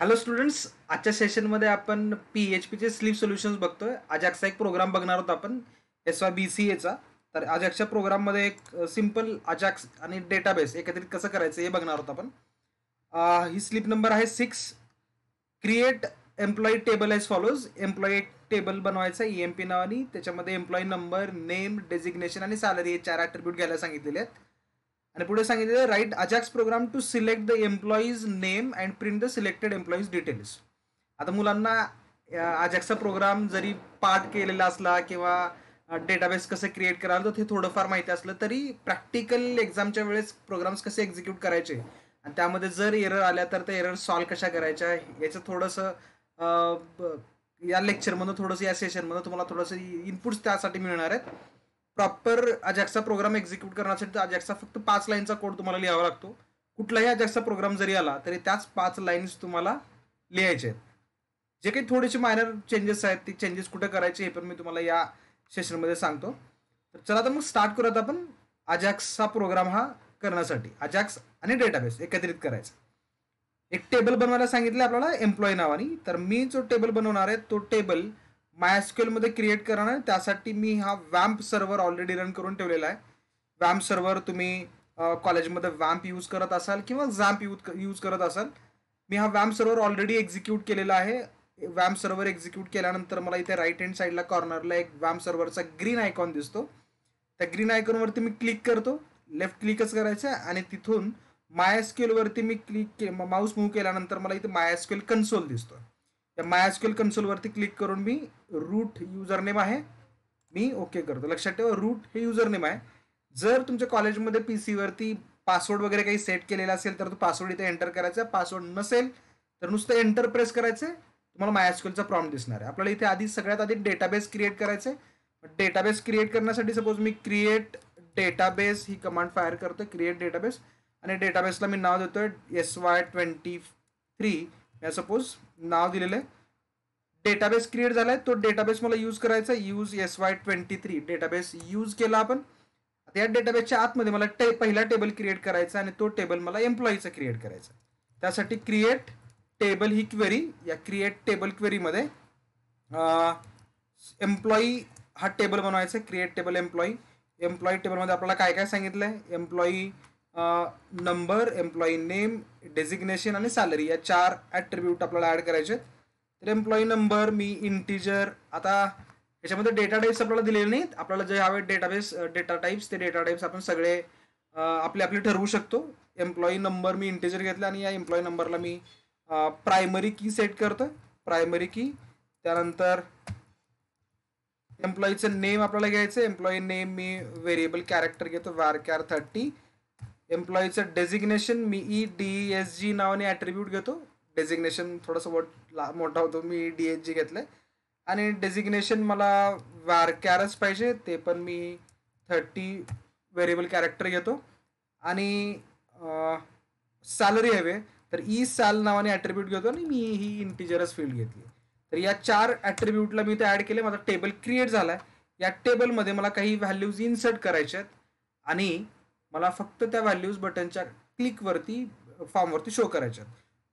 Hello students आजच्या सेशनमध्ये आपण पी एच पीचे स्लीप सोल्युशन्स बघतोय अजॅक्सचा एक प्रोग्राम बघणार होतो आपण एस वाय बी सी एचा तर अजॅक्सच्या प्रोग्राममध्ये एक सिम्पल अजॅक्स आणि डेटाबेस एकत्रित कसं करायचं हे बघणार होतो आपण ही स्लीप नंबर आहे six create employee table as follows employee table बनवायचं ई एम पी नावाने त्याच्यामध्ये एम्प्लॉई नंबर नेम डेजिग्नेशन आणि सॅलरी हे चार ॲट्रिब्यूट घ्यायला सांगितलेले आहेत आणि पुढे सांगितलेलं write Ajax program to select the employees name and print the selected employees details आता मुलांना अजॅक्सचा प्रोग्राम जरी पाठ केलेला असला किंवा डेटाबेस कसं क्रिएट कराल तर ते थोडंफार माहिती असलं तरी प्रॅक्टिकल एक्झामच्या वेळेस प्रोग्राम्स कसे एक्झिक्यूट करायचे आणि त्यामध्ये जर एरर आल्या तर त्या एरर सॉल्व्ह कशा करायच्या याचं थोडंसं या लेक्चरमधून थोडंसं या सेशनमधून तुम्हाला थोडंसं इनपुट्स त्यासाठी मिळणार आहेत प्रॉपर अजॅक्सा प्रोग्राम एक्झिक्यूट करण्यासाठी अजॅक्सा फक्त पाच लाईनचा कोड तुम्हाला लिहावा लागतो कुठलाही अजॅक्सा प्रोग्राम जरी आला तरी त्याच पाच लाईन्स तुम्हाला लिहायचे आहेत जे काही थोडेसे मायनर चेंजेस आहेत ते चेंजेस कुठे करायचे हे पण मी तुम्हाला या सेशनमध्ये सांगतो तर चला तर मग स्टार्ट करूयात आपण अजॅक्सचा प्रोग्राम हा करण्यासाठी अजॅक्स आणि डेटाबेस एकत्रित करायचा एक टेबल बनवायला सांगितलं आपल्याला एम्प्लॉई नावानी तर मी जो टेबल बनवणार आहे तो टेबल मध्ये क्रिएट करणार त्यासाठी मी हा वॅम्प सर्व्हर ऑलरेडी रन करून ठेवलेला आहे वॅम्प सर्व्हर तुम्ही कॉलेजमध्ये वॅम्प यूज करत असाल किंवा झॅम्प यूज यूज करत असाल मी हा वॅम्प सर्व्हर ऑलरेडी एक्झिक्यूट केलेला आहे वॅम्प सर्व्हर एक्झिक्यूट केल्यानंतर मला इथे राईट हँड साईडला कॉर्नरला एक वॅम्प सर्व्हरचा ग्रीन आयकॉन दिसतो त्या ग्रीन आयकॉनवरती मी क्लिक करतो लेफ्ट क्लिकच करायचं आहे आणि तिथून मायस्क्युलवरती मी क्लिक के माऊस मूव्ह केल्यानंतर मला इथे मायस्क्युल कन्सोल दिसतो त्या कन्सोल कन्सोलवरती क्लिक करून मी रूट नेम आहे मी ओके करतो लक्षात ठेवा रूट हे नेम आहे जर तुमच्या कॉलेजमध्ये पी सीवरती पासवर्ड वगैरे काही सेट केलेला असेल तर तो पासवर्ड इथे एंटर करायचा पासवर्ड नसेल तर नुसतं एंटर प्रेस करायचं तुम्हाला मायास्क्युअलचा प्रॉब्लेम दिसणार आहे आपल्याला इथे आधी सगळ्यात आधी डेटाबेस क्रिएट करायचं आहे डेटाबेस क्रिएट करण्यासाठी सपोज मी क्रिएट डेटाबेस ही कमांड फायर करतो क्रिएट डेटाबेस आणि डेटाबेसला मी नाव देतो आहे एस वाय ट्वेंटी थ्री या सपोज नाव दिलेलं आहे डेटाबेस क्रिएट झाला तो डेटाबेस मला यूज करायचा use S Y twenty three database use केला आपण आता या डेटाबेसच्या आतमध्ये मला टे पहिला टेबल क्रिएट करायचा आणि तो टेबल मला एम्प्लॉईचा क्रिएट करायचा त्यासाठी क्रिएट टेबल ही क्वेरी या क्रिएट टेबल क्वेरीमध्ये एम्प्लॉई हा टेबल बनवायचा क्रिएट टेबल एम्प्लॉई एम्प्लॉई टेबलमध्ये आपल्याला काय काय सांगितलं आहे employee number employee name designation आणि सॅलरी या चार ॲट्रिब्यूट आपल्याला ॲड करायचे आहेत तर एम्प्लॉई नंबर मी इंटिजर आता याच्यामध्ये डेटा टाईप्स आपल्याला दिलेले नाहीत आपल्याला जे हवे डेटाबेस डेटा टाईप्स ते डेटा टाईप्स आपण सगळे आपले आपले ठरवू शकतो एम्प्लॉई नंबर मी इंटिजर घेतला आणि या एम्प्लॉई नंबरला मी प्रायमरी की सेट करतो प्रायमरी की त्यानंतर एम्प्लॉईचं नेम आपल्याला घ्यायचं एम्प्लॉई नेम मी व्हेरिएबल कॅरेक्टर घेतो वार कॅर थर्टी एम्प्लॉईचं डेझिग्नेशन मी ई डी एस जी नावाने ॲट्रिब्यूट घेतो डेझिग्नेशन थोडंसं वट ला मोठा होतो मी डी e एस जी घेतलं आहे आणि डेझिग्नेशन मला वार कॅरच पाहिजे ते पण मी थर्टी व्हेरिएबल कॅरेक्टर घेतो आणि सॅलरी हवे तर ई e सॅल नावाने ॲट्रिब्यूट घेतो आणि मी ही इंटिजरस फील्ड घेतली तर या चार ॲट्रिब्यूटला मी ते ॲड केले माझा टेबल क्रिएट झाला आहे या टेबलमध्ये मला काही व्हॅल्यूज इन्सर्ट करायचे आहेत आणि मला फक्त त्या व्हॅल्यूज बटनच्या क्लिकवरती फॉर्मवरती शो करायच्या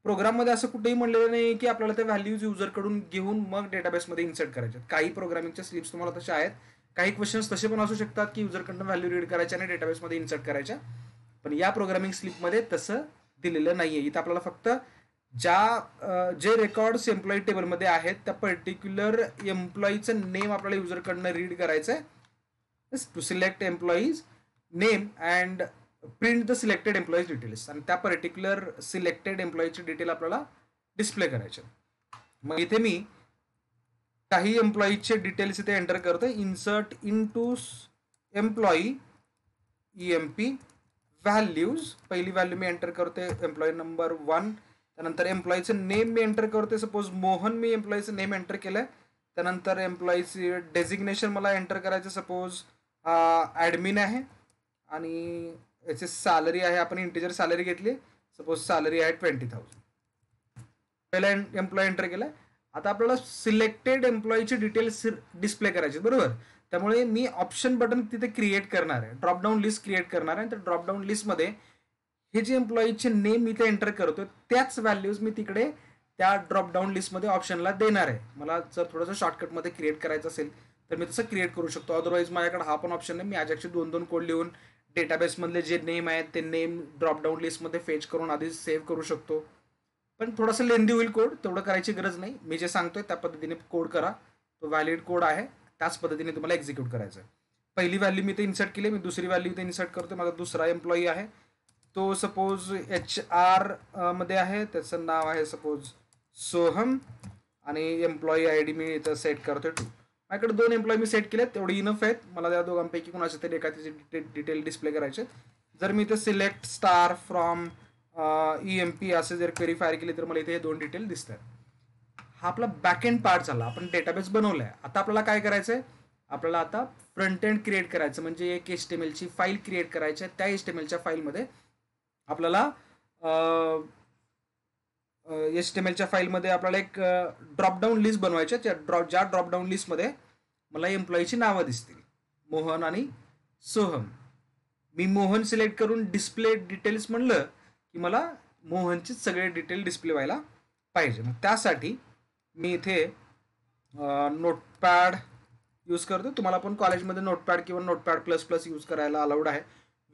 प्रोग्राममध्ये असं कुठेही म्हणलेलं नाही की आपल्याला त्या व्हॅल्यूज युजरकडून घेऊन मग डेटाबेसमध्ये इन्सर्ट करायच्यात काही प्रोग्रामिंगच्या स्लिप्स तुम्हाला तशा आहेत काही क्वेश्चन्स तसे पण असू शकतात की युजरकडनं व्हॅल्यू रीड करायच्या आणि डेटाबेसमध्ये इन्सर्ट करायच्या पण या प्रोग्रामिंग स्लिपमध्ये तसं दिलेलं नाही आहे इथं आपल्याला फक्त ज्या जे रेकॉर्ड्स एम्प्लॉई टेबलमध्ये आहेत त्या पर्टिक्युलर एम्प्लॉईचं नेम आपल्याला युजरकडनं रीड करायचं आहे select employees name and print the selected employees details आणि त्या पर्टिक्युलर सिलेक्टेड एम्प्लॉईची डिटेल आपल्याला डिस्प्ले करायचे मग इथे मी काही एम्प्लॉईजचे डिटेल्स इथे एंटर करतो insert into employee E M P values पहिली व्हॅल्यू मी एंटर करते एम्प्लॉई नंबर वन त्यानंतर एम्प्लॉईचं नेम मी एंटर करते सपोज मोहन मी एम्प्लॉईचं नेम एंटर केलं आहे त्यानंतर एम्प्लॉईचे डेजिग्नेशन मला एंटर करायचं सपोज ॲडमिन आहे आणि याचे सॅलरी आहे आपण इंटिजर सॅलरी घेतली सपोज सॅलरी आहे ट्वेंटी थाउजंड पहिला एम्प्लॉय एंटर केला आता आपल्याला सिलेक्टेड एम्प्लॉईची डिटेल्स डिस्प्ले करायचे बरोबर त्यामुळे मी ऑप्शन बटन तिथे क्रिएट करणार आहे ड्रॉपडाऊन लिस्ट क्रिएट करणार आहे तर ड्रॉपडाऊन लिस्टमध्ये हे जे एम्प्लॉईचे नेम मी ते एंटर करतो त्याच व्हॅल्यूज मी तिकडे त्या ड्रॉपडाऊन लिस्टमध्ये ऑप्शनला देणार आहे मला जर थोडंसं शॉर्टकटमध्ये क्रिएट करायचं असेल तर मी तसं क्रिएट करू शकतो अदरवाईज माझ्याकडे हा पण ऑप्शन नाही मी आज दोन दोन कोड लिहून डेटाबेसमधले जे नेम आहेत ते नेम ड्रॉपडाऊन लिस्टमध्ये फेच करून आधीच सेव्ह करू शकतो पण थोडंसं लेंदी होईल कोड तेवढं करायची गरज नाही मी जे सांगतोय त्या पद्धतीने कोड करा तो व्हॅलिड कोड आहे त्याच पद्धतीने तुम्हाला एक्झिक्यूट करायचं आहे पहिली व्हॅल्यू मी ते इन्सर्ट केली मी दुसरी व्हॅल्यू ते इन्सर्ट करतो माझा दुसरा एम्प्लॉई आहे तो सपोज एच आर मध्ये आहे त्याचं नाव आहे सपोज सोहम आणि एम्प्लॉई आय डी मी इथं सेट करतो टू माझ्याकडे दोन एम्प्लॉय मी सेट केलेत तेवढे इनफ आहेत मला त्या दोघांपैकी कोणाचे तरी एका त्याचे डिटेल डिस्प्ले करायचे जर मी इथे select star from E M P असे जर क्वेरी फायर केली तर मला इथे हे दोन डिटेल दिसत आहेत हा आपला बॅक पार्ट झाला आपण डेटाबेस बनवला आहे आता आपल्याला काय करायचं आहे आपल्याला आता फ्रंट एंड क्रिएट करायचं म्हणजे एक एस टी एम एलची फाईल क्रिएट करायची आहे त्या एस टी एम एलच्या फाईलमध्ये आपल्याला एच टी एम एलच्या फाईलमध्ये आपल्याला एक ड्रॉपडाऊन लिस्ट बनवायची त्या ड्रॉप ज्या ड्रॉपडाऊन लिस्टमध्ये मला एम्प्लॉईची नावं दिसतील मोहन आणि सोहम मी मोहन सिलेक्ट करून डिस्प्ले डिटेल्स म्हणलं की मला मोहनचे सगळे डिटेल डिस्प्ले व्हायला पाहिजे मग त्यासाठी मी इथे नोटपॅड यूज करतो तुम्हाला पण कॉलेजमध्ये नोटपॅड किंवा नोटपॅड प्लस प्लस यूज करायला अलाउड आहे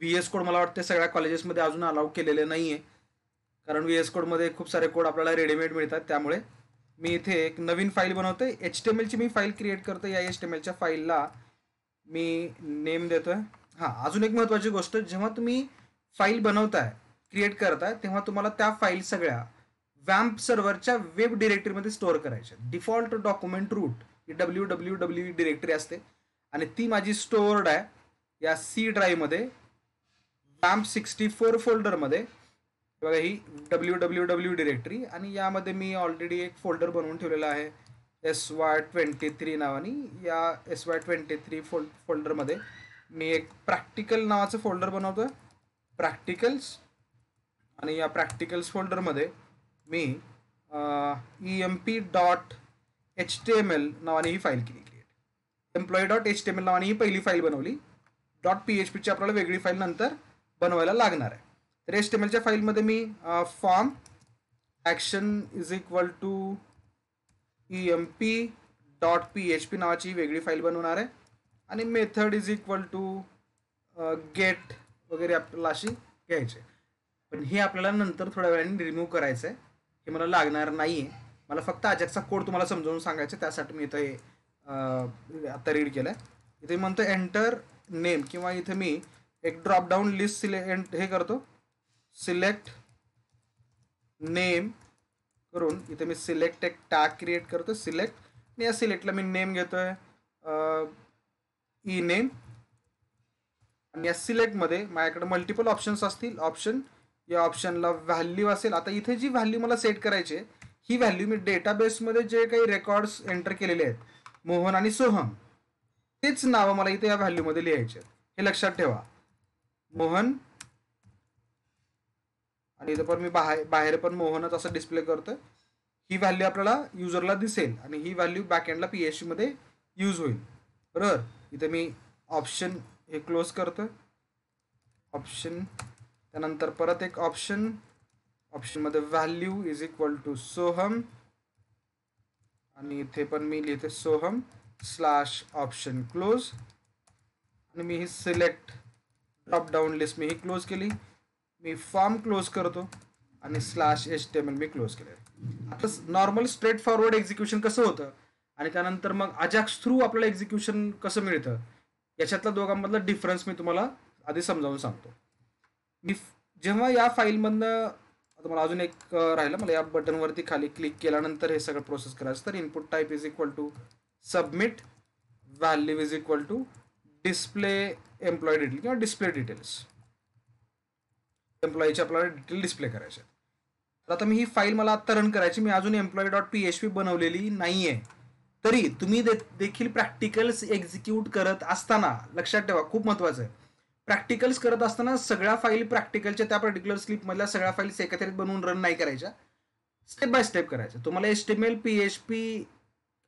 व्ही एस कोड मला वाटते सगळ्या कॉलेजेसमध्ये अजून अलाउड केलेले नाही आहे कारण व्ही एस कोडमध्ये खूप सारे कोड आपल्याला रेडीमेड मिळतात त्यामुळे मी इथे एक नवीन फाईल आहे एच टी एम एलची मी फाईल क्रिएट करते या एच टी एम एलच्या फाईलला मी नेम देतो आहे हां अजून एक महत्त्वाची गोष्ट जेव्हा तुम्ही फाईल बनवताय क्रिएट करताय तेव्हा तुम्हाला त्या फाईल सगळ्या वॅम्प सर्व्हरच्या वेब डिरेक्टरीमध्ये स्टोअर करायच्या डिफॉल्ट डॉक्युमेंट रूट ही डब्ल्यू डब्ल्यू डब्ल्यू डिरेक्टरी असते आणि ती माझी स्टोअर्ड आहे या सी ड्राईव्हमध्ये वॅम्प सिक्स्टी फोर फोल्डरमध्ये बघा ही डब्ल्यू डब्ल्यू डब्ल्यू डिरेक्टरी आणि यामध्ये मी ऑलरेडी एक फोल्डर बनवून ठेवलेला आहे एस वाय ट्वेंटी थ्री नावाने या S Y twenty three fold फोल्डरमध्ये मी एक प्रॅक्टिकल नावाचं फोल्डर बनवतो आहे प्रॅक्टिकल्स आणि या प्रॅक्टिकल्स फोल्डरमध्ये मी E M P dot H T M L नावाने ही फाईल केली आहे employee dot H T M L नावाने ही पहिली फाईल बनवली डॉट पी एच पीची आपल्याला वेगळी फाईल नंतर बनवायला लागणार आहे तर एच टी एलच्या फाईलमध्ये मी form action is equal to E M P dot P H P नावाची वेगळी फाईल बनवणार आहे आणि method is equal to get वगैरे आपल्याला अशी घ्यायची पण हे आपल्याला नंतर थोड्या वेळाने रिमूव्ह करायचं आहे हे मला लागणार नाही आहे मला फक्त अजॅक्सचा कोड तुम्हाला समजावून सांगायचं त्यासाठी मी इथं हे आत्ता रीड केलं आहे इथे म्हणतो एंटर नेम किंवा इथे मी एक ड्रॉपडाऊन लिस्ट सिले हे करतो सिलेक्ट नेम करून इथे मी सिलेक्ट एक टॅग क्रिएट करतो सिलेक्ट आणि या सिलेक्टला मी नेम घेतो आहे ई नेम आणि या सिलेक्टमध्ये माझ्याकडे मल्टिपल ऑप्शन्स असतील ऑप्शन या ऑप्शनला व्हॅल्यू असेल आता इथे जी व्हॅल्यू मला सेट करायची आहे ही व्हॅल्यू मी डेटाबेसमध्ये जे काही रेकॉर्ड्स एंटर केलेले आहेत मोहन आणि सोहम तेच नावं मला इथे या व्हॅल्यूमध्ये लिहायचे आहेत हे लक्षात ठेवा मोहन आणि इथं पण मी बाहेर बाहेर पण मोहनच असं डिस्प्ले करतो ही व्हॅल्यू आपल्याला युजरला दिसेल आणि ही व्हॅल्यू बॅकएंडला पी एच मध्ये यूज होईल बरोबर इथे मी ऑप्शन हे क्लोज करतो ऑप्शन त्यानंतर परत एक ऑप्शन ऑप्शनमध्ये value is equal to Soham आणि इथे पण मी लिहिते सोहम स्लॅश ऑप्शन क्लोज आणि मी ही सिलेक्ट ड्रॉप डाऊन लिस्ट मी ही क्लोज केली मी फॉर्म क्लोज करतो आणि स्लॅश एच एल मी क्लोज केले आता नॉर्मल स्ट्रेट फॉरवर्ड एक्झिक्युशन कसं होतं आणि त्यानंतर मग अजाक्स थ्रू आपल्याला एक्झिक्युशन कसं मिळतं याच्यातला दोघांमधला डिफरन्स मी तुम्हाला आधी समजावून सांगतो मी जेव्हा या फाईलमधनं आता मला अजून एक राहिलं मला या बटनवरती खाली क्लिक केल्यानंतर हे सगळं प्रोसेस करायचं तर input type is equal to submit value is equal to display employee detail किंवा डिस्प्ले डिटेल्स एम्प्लॉईचे आपल्याला डिटेल डिस्प्ले करायचे तर आता मी ही फाईल मला आत्ता रन करायची मी अजून employee dot P H P बनवलेली नाही आहे तरी तुम्ही दे देखील प्रॅक्टिकल्स एक्झिक्यूट करत असताना लक्षात ठेवा खूप महत्वाचं आहे प्रॅक्टिकल्स करत असताना सगळ्या फाईल प्रॅक्टिकलच्या त्या पर्टिक्युलर स्लिपमधल्या सगळ्या फाईल्स एकत्रित बनवून रन नाही करायच्या स्टेप बाय स्टेप करायचं तुम्हाला S T L P H P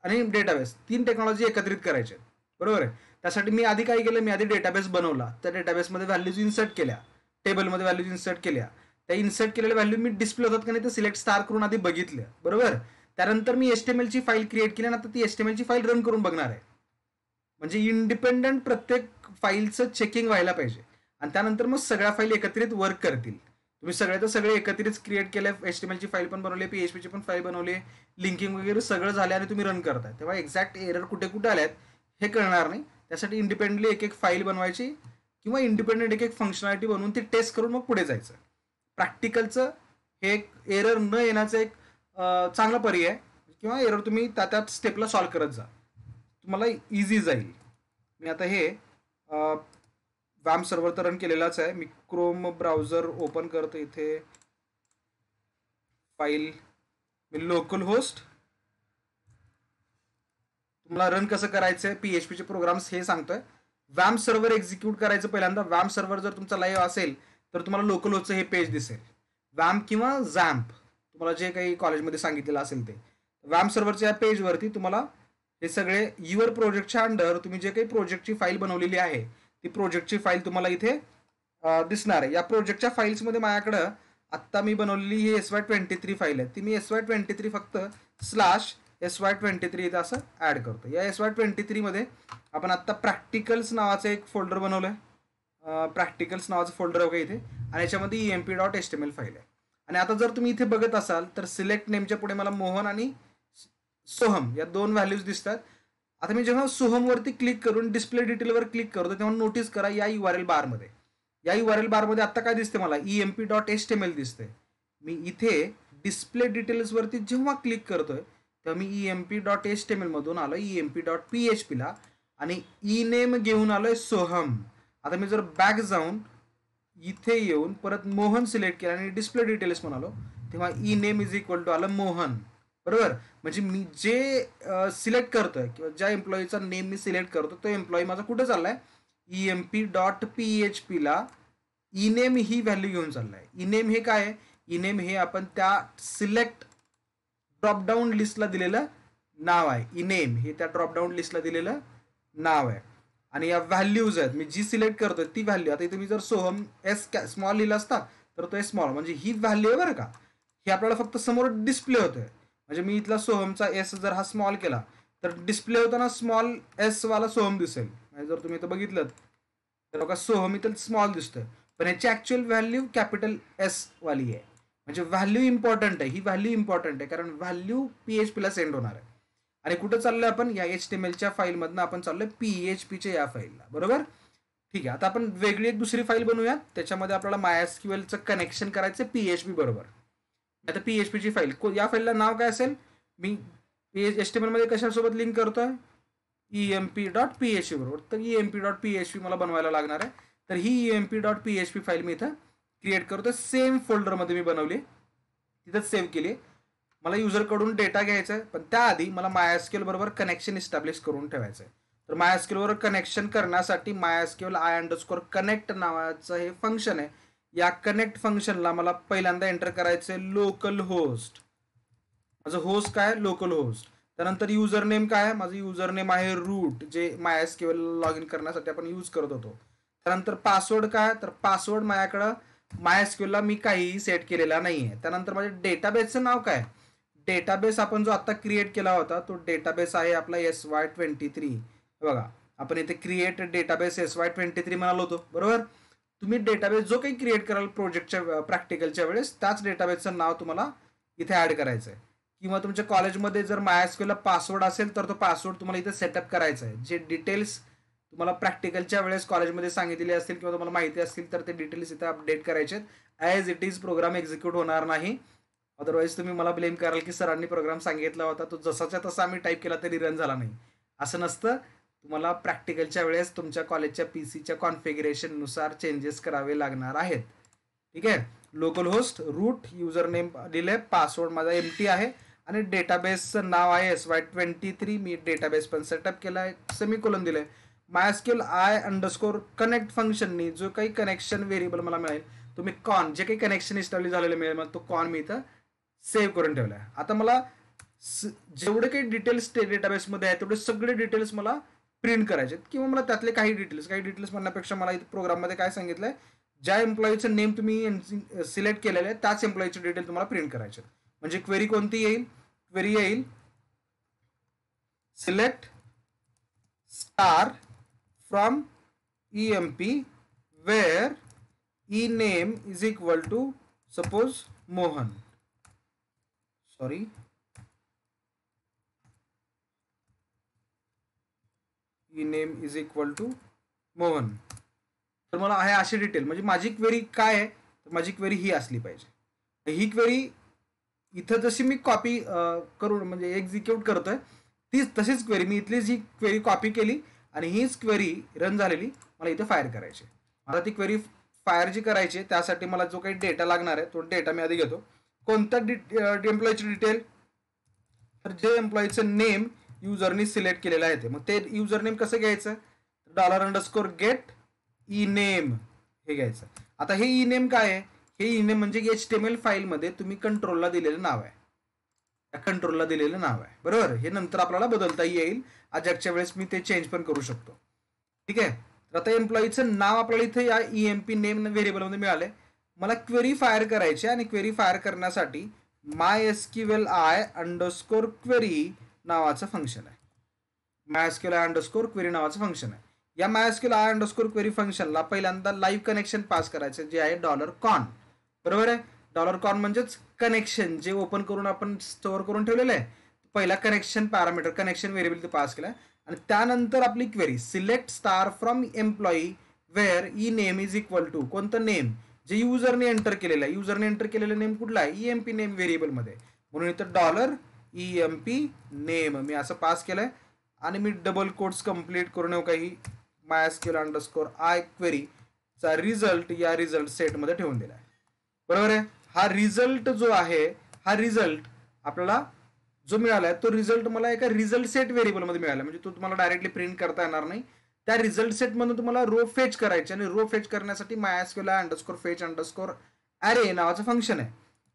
आणि डेटाबेस तीन टेक्नॉलॉजी एकत्रित करायचे बरोबर आहे त्यासाठी मी आधी काय केलं मी आधी डेटाबेस बनवला त्या डेटाबेसमध्ये व्हॅल्यूज इन्सर्ट केल्या टेबलमध्ये व्हॅल्यूज इन्सर्ट केल्या त्या इन्सर्ट केलेल्या व्हॅल्यू मी डिस्प्ले होतात का नाही ते सिलेक्ट स्टार करून आधी बघितल्या बरोबर त्यानंतर मी ची फाईल क्रिएट केली आणि आता ती एसटीएमएलची फाईल रन करून बघणार आहे म्हणजे इंडिपेंडंट प्रत्येक फाईलचं चेकिंग व्हायला पाहिजे आणि त्यानंतर मग सगळ्या फाईल एकत्रित वर्क करतील तुम्ही सगळ्या तर सगळे एकत्रित क्रिएट एल ची फाईल पण बनवली ची पण फाईल बनवली लिंकिंग वगैरे सगळं झालं आणि तुम्ही रन करता तेव्हा एक्झॅक्ट एरर कुठे कुठे आल्यात हे कळणार नाही त्यासाठी इंडिपेंडली एक एक फाईल बनवायची किंवा इंडिपेंडेंट एक एक फंक्शनॅलिटी बनवून ती टेस्ट करून मग पुढे जायचं प्रॅक्टिकलचं हे एक एरर न येण्याचं एक चांगला पर्याय किंवा एरर तुम्ही त्या त्या स्टेपला सॉल्व करत जा तुम्हाला इझी जाईल मी आता हे वॅम सर्व्हर तर रन केलेलाच आहे मी क्रोम ब्राउझर ओपन करतो इथे फाईल मी लोकल होस्ट तुम्हाला रन कसं करायचं आहे पी एच पीचे प्रोग्राम्स हे सांगतोय वॅम सर्व्हर एक्झिक्यूट करायचं पहिल्यांदा वॅम सर्व्हर जर तुमचा लाईव्ह असेल तर तुम्हाला लोकल होचं हे पेज दिसेल वॅम किंवा झॅम्प तुम्हाला जे काही कॉलेजमध्ये सांगितलेलं असेल ते वॅम सर्व्हरच्या या पेजवरती तुम्हाला हे सगळे युअर प्रोजेक्टच्या अंडर तुम्ही जे काही प्रोजेक्टची फाईल बनवलेली आहे ती प्रोजेक्टची फाईल तुम्हाला इथे दिसणार आहे या प्रोजेक्टच्या फाईल्समध्ये माझ्याकडं आत्ता मी बनवलेली ही S Y twenty three file आहे ती मी एस वाय ट्वेंटी थ्री फक्त slash S Y twenty three इथं असं ॲड करतो या एस वाय ट्वेंटी थ्रीमध्ये आपण आत्ता प्रॅक्टिकल्स नावाचं एक फोल्डर बनवलं आहे प्रॅक्टिकल्स नावाचं फोल्डर वगैरे इथे आणि याच्यामध्ये E M P dot S M L file आहे आणि आता जर तुम्ही इथे बघत असाल तर सिलेक्ट नेमच्या पुढे मला मोहन आणि सोहम या दोन व्हॅल्यूज दिसतात आता मी जेव्हा सोहमवरती क्लिक करून डिस्प्ले डिटेलवर क्लिक करतो तेव्हा नोटीस करा या यू आर एल बारमध्ये या यू आर एल बारमध्ये आत्ता काय दिसते मला E M P dot S M L दिसते मी इथे डिस्प्ले डिटेल्सवरती जेव्हा क्लिक करतोय तर मी E M P dot H T M एलमधून आलो E M P dot P H पीला आणि ई e नेम घेऊन आलो आहे सोहम आता मी जर बॅक जाऊन इथे येऊन परत मोहन सिलेक्ट केला आणि डिस्प्ले डिटेल्स म्हणालो तेव्हा E name is equal to आलं मोहन बरोबर म्हणजे मी जे सिलेक्ट करतोय किंवा ज्या एम्प्लॉईचा नेम मी सिलेक्ट करतो तो एम्प्लॉई माझा कुठे चाललाय E M P dot P H पीला ई नेम ही व्हॅल्यू घेऊन चाललाय ई e नेम हे काय आहे ई e नेम हे आपण त्या सिलेक्ट ड्रॉपडाऊन लिस्टला दिलेलं नाव आहे इनेम e हे त्या ड्रॉपडाऊन लिस्टला दिलेलं नाव आहे आणि या व्हॅल्यूज आहेत मी जी सिलेक्ट करतो ती व्हॅल्यू आता इथे मी जर सोहम एस कॅ स्मॉल लिहिला असता तर तो एस स्मॉल म्हणजे ही व्हॅल्यू आहे बरं का हे आपल्याला फक्त समोर डिस्प्ले होतोय म्हणजे मी इथला सोहमचा एस जर हा स्मॉल केला तर डिस्प्ले होताना स्मॉल एसवाला सोहम दिसेल म्हणजे जर तुम्ही इथं बघितलं तर बघा सोहम इथं स्मॉल दिसतोय पण ह्याची ॲक्च्युअल व्हॅल्यू कॅपिटल एसवाली आहे म्हणजे व्हॅल्यू इम्पॉर्टंट आहे ही व्हॅल्यू इम्पॉर्टंट आहे कारण व्हॅल्यू पी एच पीला सेंड होणार आहे आणि कुठं चाललोय आपण या एच टी एम एलच्या फाईलमधनं आपण चाललोय आहे पी एच पीच्या या फाईलला बरोबर ठीक आहे आता आपण वेगळी एक दुसरी फाईल बनवूयात त्याच्यामध्ये आपल्याला मायस क्यूएलचं कनेक्शन करायचं पी एच पी बरोबर आता पी एच पीची फाईल को या फाईलला नाव काय असेल मी पी एच एच टी एलमध्ये कशासोबत लिंक करतोय E M P dot P H P बरोबर तर E M P dot P H P मला बनवायला लागणार आहे तर ही E M P dot P H P file मी इथं क्रिएट करतो सेम फोल्डरमध्ये मी बनवली तिथंच सेव्ह केली मला युजरकडून डेटा घ्यायचा आहे पण त्याआधी मला मायास्केल बरोबर कनेक्शन इस्टॅब्लिश करून ठेवायचं आहे तर मायास्केल बरोबर कनेक्शन करण्यासाठी मायास्केल आय स्कोअर कनेक्ट नावाचं हे फंक्शन आहे या कनेक्ट फंक्शनला मला पहिल्यांदा एंटर करायचं आहे लोकल होस्ट माझं होस्ट काय लोकल होस्ट त्यानंतर युजर नेम काय आहे माझं युजर नेम आहे रूट जे मायास्केल लॉग इन करण्यासाठी आपण यूज करत होतो त्यानंतर पासवर्ड काय तर पासवर्ड माझ्याकडं ला मी काही सेट केलेला नाही आहे त्यानंतर माझ्या डेटाबेसचं नाव काय डेटाबेस आपण जो आता क्रिएट केला होता तो डेटाबेस आहे आपला एस वाय ट्वेंटी थ्री बघा आपण इथे create database S Y twenty three म्हणालो होतो बरोबर तुम्ही डेटाबेस जो काही क्रिएट कराल प्रोजेक्टच्या प्रॅक्टिकलच्या वेळेस त्याच डेटाबेसचं नाव तुम्हाला इथे ऍड करायचं आहे किंवा तुमच्या कॉलेजमध्ये जर मायास्क्यूला पासवर्ड असेल तर तो पासवर्ड तुम्हाला इथे सेटअप करायचा आहे जे डिटेल्स तुम्हाला प्रॅक्टिकलच्या वेळेस कॉलेजमध्ये सांगितले असतील किंवा तुम्हाला माहिती असतील तर ते डिटेल्स इथे अपडेट करायचे आहेत as it is program execute होणार नाही अदरवाईज तुम्ही मला ब्लेम कराल की सरांनी प्रोग्राम सांगितला होता तो जसाच्या तसा आम्ही टाईप केला तरी रन झाला नाही असं नसतं तुम्हाला प्रॅक्टिकलच्या वेळेस तुमच्या कॉलेजच्या पी सीच्या कॉन्फिगरेशननुसार चेंजेस करावे लागणार आहेत ठीक आहे local host root user name दिले पासवर्ड माझा एम टी आहे आणि डेटाबेसचं नाव आहे एस वाय ट्वेंटी थ्री मी डेटाबेस पण सेटअप केला आहे सेमी कोलन दिलं आहे मायस्क्यूल आय अंडरस्कोर कनेक्ट फंक्शननी जो काही कनेक्शन व्हेरिएबल मला मिळेल तो मी कॉन जे काही कनेक्शन इस्टॅब्लिश झालेलं मिळेल मग तो कॉन मी इथं सेव्ह करून ठेवला आहे आता मला जेवढे काही डिटेल्स ते डेटाबेसमध्ये आहे तेवढे सगळे डिटेल्स मला प्रिंट करायचे आहेत किंवा मला त्यातले काही डिटेल्स काही डिटेल्स म्हणण्यापेक्षा मला इथं प्रोग्राममध्ये काय सांगितलं आहे ज्या एम्प्लॉईचं नेम तुम्ही सिलेक्ट केलेलं आहे त्याच एम्प्लॉईचे डिटेल तुम्हाला प्रिंट करायचे आहेत म्हणजे क्वेरी कोणती येईल क्वेरी येईल select star from EMP where E name is equal to suppose Mohan. Sorry. E name is equal to Mohan तर मला आहे अशी डिटेल म्हणजे माझी क्वेरी काय आहे तर माझी क्वेरी ही असली पाहिजे ही क्वेरी इथं जशी मी कॉपी करून म्हणजे एक्झिक्यूट करतोय तीच तशीच क्वेरी मी इथली जी क्वेरी कॉपी केली आणि हीच क्वेरी रन झालेली मला इथे फायर करायची आता ती क्वेरी फायर जी करायची त्यासाठी मला जो काही डेटा लागणार आहे तो डेटा मी आधी घेतो कोणत्या डि एम्प्लॉईची डिटेल तर जे एम्प्लॉईचं नेम युजरनी सिलेक्ट केलेलं आहे ते मग ते युजर नेम कसं घ्यायचं dollar underscore get E name हे घ्यायचं आता हे ई नेम काय आहे हे ई नेम म्हणजे एच टी एम एल फाईलमध्ये तुम्ही कंट्रोलला दिलेलं नाव आहे त्या कंट्रोलला दिलेलं नाव आहे बरोबर हे नंतर आपल्याला बदलता येईल आजच्या वेळेस मी ते चेंज पण करू शकतो ठीक आहे तर आता एम्प्लॉईचं नाव आपल्याला इथे या ई एम पी नेम व्हेरिएबलमध्ये मिळाले मला क्वेरी फायर करायची आणि क्वेरी फायर करण्यासाठी MySQL I underscore query नावाचं फंक्शन आहे my S I underscore query नावाचं फंक्शन आहे या my S I underscore query फंक्शनला पहिल्यांदा लाईव्ह कनेक्शन पास करायचं जे आहे डॉलर कॉन बरोबर आहे डॉलर कॉन म्हणजेच कनेक्शन जे ओपन करून आपण स्टोअर करून ठेवलेलं आहे पहिला connection parameter connection variable pass केला आणि त्यानंतर आपली query select star from employee where E name is equal to कोणतं नेम जे युजरने एंटर केलेलं आहे युजरने एंटर केलेलं नेम कुठला आहे ई एम पी नेम व्हेरिएबलमध्ये म्हणून इथं dollar E M P name मी असं पास केलं आहे आणि मी डबल कोट्स कम्प्लीट करून काही मायास्केल अंडरस्कोर आय क्वेरीचा रिझल्ट या रिझल्ट सेटमध्ये ठेवून दिला आहे बरोबर आहे हा रिझल्ट जो आहे हा रिझल्ट आपल्याला जो मिळाला तो रिझल्ट मला एका रिझल्ट सेट मध्ये मिळाला म्हणजे तो तुम्हाला डायरेक्टली प्रिंट करता येणार नाही त्या रिझल्ट सेट मधून तुम्हाला रो फेच करायचे आणि रो फेच करण्यासाठी मायास्क्युला अंडरस्कोर फेच अंडरस्कोर अरे नावाचं फंक्शन आहे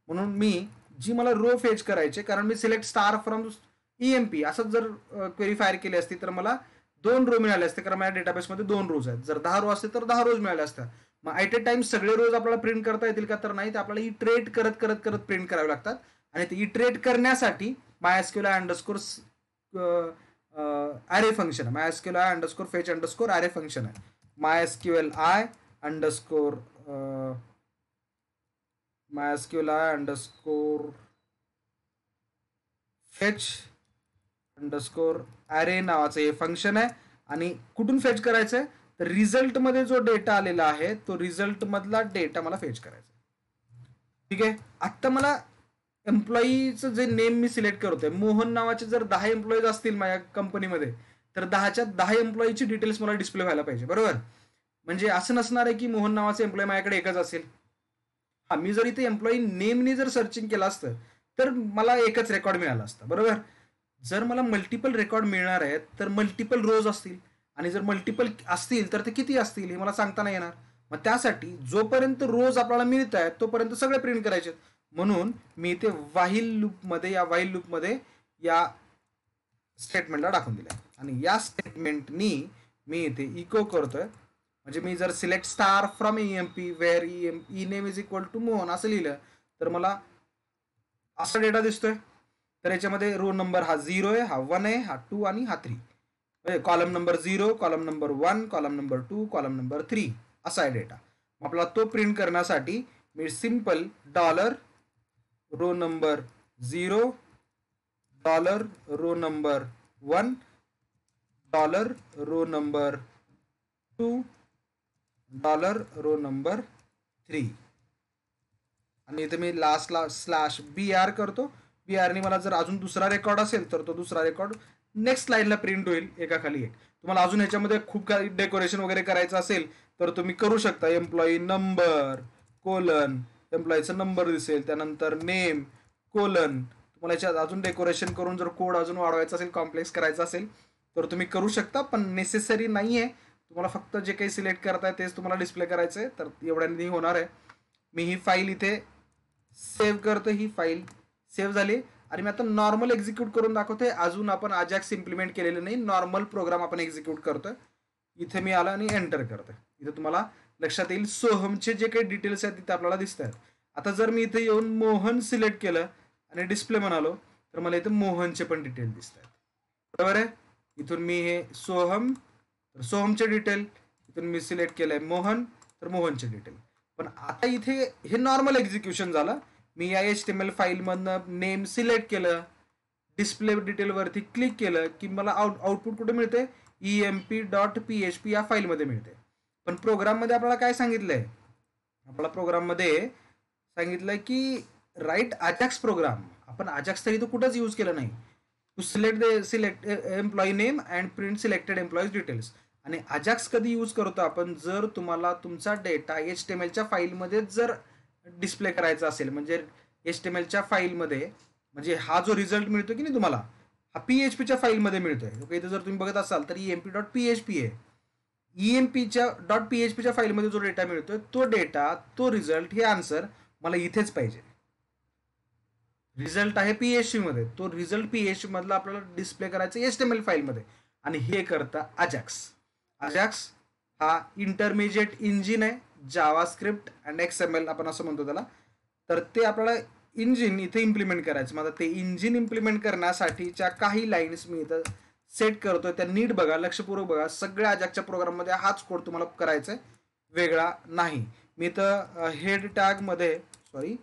म्हणून मी जी मला रो फेच करायचे कारण मी सिलेक्ट स्टार फ्रॉम ईएमपी असंच जर क्वेरी फायर केली असती तर मला दोन रो मिळाले असते कारण माझ्या डेटाबेसमध्ये दोन रोज आहेत जर दहा रो असते तर दहा रोज मिळाले असतात मग ॲट ए टाइम सगळे रोज आपल्याला प्रिंट करता येतील का तर नाही तर आपल्याला इटरेट करत करत करत प्रिंट करावे लागतात आणि ते इटरेट करण्यासाठी आय अंडरस्कोर अरे फंक्शन आहे MySQLi underscore fetch underscore array function आहे MySQL I underscore MySQLi underscore fetch underscore array नावाचं हे फंक्शन आहे आणि कुठून फेच करायचं आहे तर रिझल्टमध्ये जो डेटा आलेला आहे तो रिझल्टमधला डेटा मला फेच करायचा ठीक आहे आत्ता मला एम्प्लॉईचं जे नेम मी सिलेक्ट करतोय मोहन नावाचे जर दहा एम्प्लॉईज असतील माझ्या कंपनीमध्ये तर दहाच्या दहा एम्प्लॉईची डिटेल्स मला डिस्प्ले व्हायला पाहिजे बरोबर म्हणजे असं नसणार आहे की मोहन नावाचे एम्प्लॉई माझ्याकडे एकच असेल हा मी जर इथे एम्प्लॉई नेमने जर सर्चिंग केलं असतं तर मला एकच रेकॉर्ड मिळाला असता बरोबर जर मला मल्टिपल रेकॉर्ड मिळणार आहेत तर मल्टिपल रोज असतील आणि जर मल्टिपल असतील तर ते किती असतील हे मला सांगता नाही येणार मग त्यासाठी जोपर्यंत रोज आपल्याला मिळत आहेत तोपर्यंत सगळे प्रिंट करायचे म्हणून मी इथे वाईल लूपमध्ये या वाईल लूपमध्ये या स्टेटमेंटला टाकून दिलं आणि या स्टेटमेंटनी मी इथे इको करतोय म्हणजे मी जर select star from E M P where E M E name is equal to Mohan असं लिहिलं तर मला असा डेटा दिसतोय तर याच्यामध्ये रो नंबर हा झिरो आहे हा वन आहे हा टू आणि हा three column number zero column number one column number two column number three असा आहे डेटा आपला तो प्रिंट करण्यासाठी मी simple dollar row number zero dollar row number one dollar row number two dollar row number three आणि इथे मी लास्टला slash बी R करतो बी आरने मला जर अजून दुसरा रेकॉर्ड असेल तर तो दुसरा रेकॉर्ड नेक्स्ट लाईनला प्रिंट होईल एका खाली एक तुम्हाला अजून याच्यामध्ये खूप काही डेकोरेशन वगैरे करायचं असेल तर तुम्ही करू शकता एम्प्लॉई नंबर कोलन एम्प्लॉईचा नंबर दिसेल त्यानंतर नेम कोलन तुम्हाला याच्यात अजून डेकोरेशन करून जर कोड अजून वाढवायचा असेल कॉम्प्लेक्स करायचा असेल तर तुम्ही करू शकता पण नेसेसरी नाही आहे तुम्हाला फक्त जे काही सिलेक्ट करताय तेच तुम्हाला डिस्प्ले करायचं आहे तर एवढ्यांनी होणार आहे मी ही फाईल इथे सेव्ह करतो ही फाईल सेव्ह झाली आणि मी आता नॉर्मल एक्झिक्यूट करून दाखवते अजून आपण आजॅक्स इम्प्लिमेंट केलेलं नाही नॉर्मल प्रोग्राम आपण एक्झिक्यूट करतो इथे मी आला आणि एंटर करतो इथे तुम्हाला लक्षात येईल सोहमचे जे काही डिटेल्स आहेत तिथे आपल्याला दिसत आहेत आता जर मी इथे येऊन मोहन सिलेक्ट केलं आणि डिस्प्ले म्हणालो तर मला इथे मोहनचे पण डिटेल दिसत आहेत बरोबर आहे इथून मी हे सोहम तर सोहमचे डिटेल इथून मी सिलेक्ट केलं आहे मोहन तर मोहनचे डिटेल पण आता इथे हे नॉर्मल एक्झिक्युशन झालं मी या एच टी एम एल फाईलमधनं नेम सिलेक्ट केलं डिस्प्ले डिटेलवरती क्लिक केलं की मला आउट आउटपुट कुठे मिळते E M P dot P H P या फाईलमध्ये मिळते पण प्रोग्राममध्ये आपल्याला काय सांगितलंय आपला प्रोग्राममध्ये सांगितलंय की राईट अजॅक्स प्रोग्राम आपण अजॅक्स तरी तो कुठंच यूज केलं नाही to select the select employee name and print selected employees details आणि अजॅक्स कधी यूज करतो आपण जर तुम्हाला तुमचा डेटा एच टी एलच्या फाईलमध्ये जर डिस्प्ले करायचा असेल म्हणजे एच टी एलच्या फाईलमध्ये म्हणजे हा जो रिझल्ट मिळतो की नाही तुम्हाला हा पी एच पीच्या फाईलमध्ये मिळतोय ओके इथे जर तुम्ही बघत असाल तर E M P dot P H P आहे ई e एम पीच्या डॉट पी एच पीच्या फाईलमध्ये जो डेटा मिळतोय तो डेटा तो रिझल्ट हे आन्सर मला इथेच पाहिजे रिझल्ट आहे पी एच मध्ये तो रिझल्ट पी एच मधला आपल्याला डिस्प्ले करायचा एच एम एल फाईलमध्ये आणि हे करता अजॅक्स अजॅक्स हा इंटरमिजिएट इंजिन आहे Java script and X M L आपण असं म्हणतो त्याला तर ते आपल्याला इंजिन इथे इम्प्लिमेंट करायचं मग ते इंजिन इम्प्लिमेंट करण्यासाठीच्या काही लाईन्स मी इथं सेट करतोय त्या नीट बघा लक्षपूर्वक बघा सगळ्या जॅकच्या प्रोग्राममध्ये हाच कोड तुम्हाला करायचा आहे वेगळा नाही मी तर हेड टॅगमध्ये सॉरी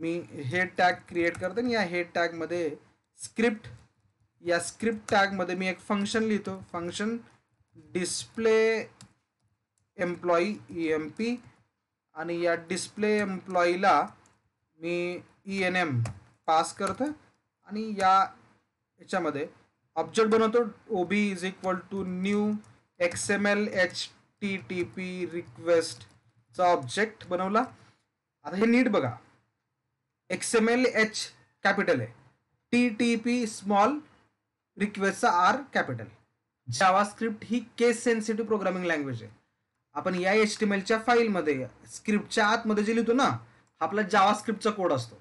मी हेड टॅग क्रिएट करते आणि या हेड टॅगमध्ये स्क्रिप्ट या स्क्रिप्ट टॅगमध्ये मी एक फंक्शन लिहितो function display employee E M P आणि या डिस्प्ले एम्प्लॉईला मी ई एन एम पास करतो आणि या याच्यामध्ये ऑब्जेक्ट बनवतो ob is equal to new X M L H T T P रिक्वेस्टचा ऑब्जेक्ट बनवला आता हे नीट बघा X M L H capital आहे टी टी पी स्मॉल रिक्वेस्टचा आर कॅपिटल जावास्क्रिप्ट ही केस सेन्सिटिव्ह प्रोग्रामिंग लँग्वेज आहे आपण या एच टी एलच्या फाईलमध्ये स्क्रिप्टच्या आतमध्ये जे लिहितो ना हा आपला जावास्क्रिप्टचा कोड असतो